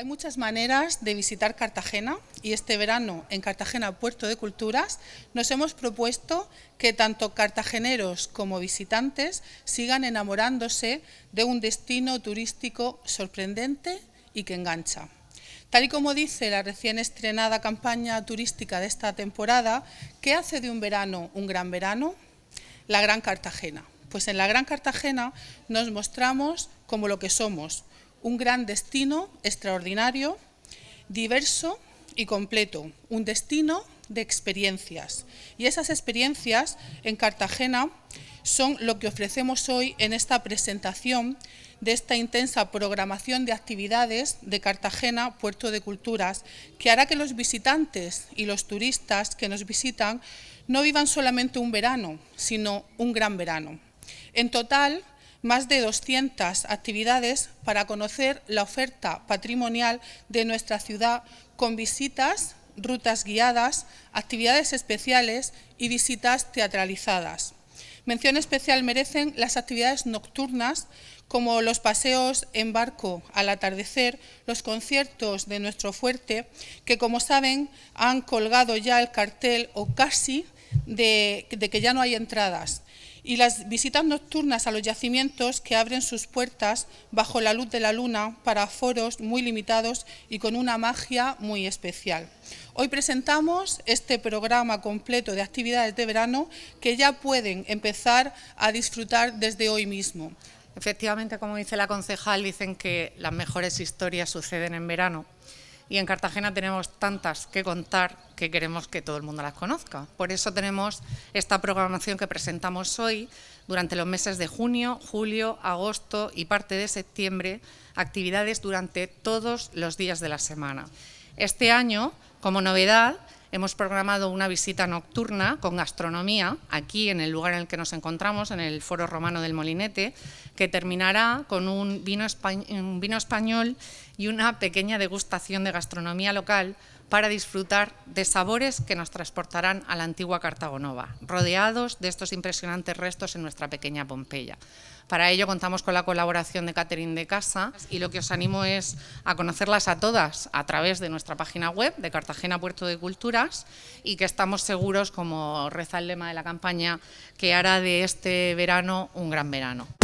Hay muchas maneras de visitar Cartagena y este verano en Cartagena Puerto de Culturas nos hemos propuesto que tanto cartageneros como visitantes sigan enamorándose de un destino turístico sorprendente y que engancha. Tal y como dice la recién estrenada campaña turística de esta temporada, ¿qué hace de un verano un gran verano? La Gran Cartagena. Pues en la Gran Cartagena nos mostramos como lo que somos, un gran destino extraordinario, diverso y completo, un destino de experiencias. Y esas experiencias en Cartagena son lo que ofrecemos hoy en esta presentación de esta intensa programación de actividades de Cartagena, Puerto de Culturas, que hará que los visitantes y los turistas que nos visitan no vivan solamente un verano, sino un gran verano. En total, más de 200 actividades para conocer la oferta patrimonial de nuestra ciudad con visitas, rutas guiadas, actividades especiales y visitas teatralizadas. Mención especial merecen las actividades nocturnas como los paseos en barco al atardecer, los conciertos de nuestro fuerte, que como saben han colgado ya el cartel o casi de, que ya no hay entradas y las visitas nocturnas a los yacimientos que abren sus puertas bajo la luz de la luna para foros muy limitados y con una magia muy especial. Hoy presentamos este programa completo de actividades de verano que ya pueden empezar a disfrutar desde hoy mismo. Efectivamente, como dice la concejal, dicen que las mejores historias suceden en verano y en Cartagena tenemos tantas que contar que queremos que todo el mundo las conozca. Por eso tenemos esta programación que presentamos hoy durante los meses de junio, julio, agosto y parte de septiembre, actividades durante todos los días de la semana. Este año, como novedad, hemos programado una visita nocturna con gastronomía aquí en el lugar en el que nos encontramos, en el Foro Romano del Molinete, que terminará con un vino, español, y una pequeña degustación de gastronomía local para disfrutar de sabores que nos transportarán a la antigua Cartagonova, rodeados de estos impresionantes restos en nuestra pequeña Pompeya. Para ello contamos con la colaboración de Catherine de Casa y lo que os animo es a conocerlas a todas a través de nuestra página web de Cartagena Puerto de Culturas y que estamos seguros, como reza el lema de la campaña, que hará de este verano un gran verano.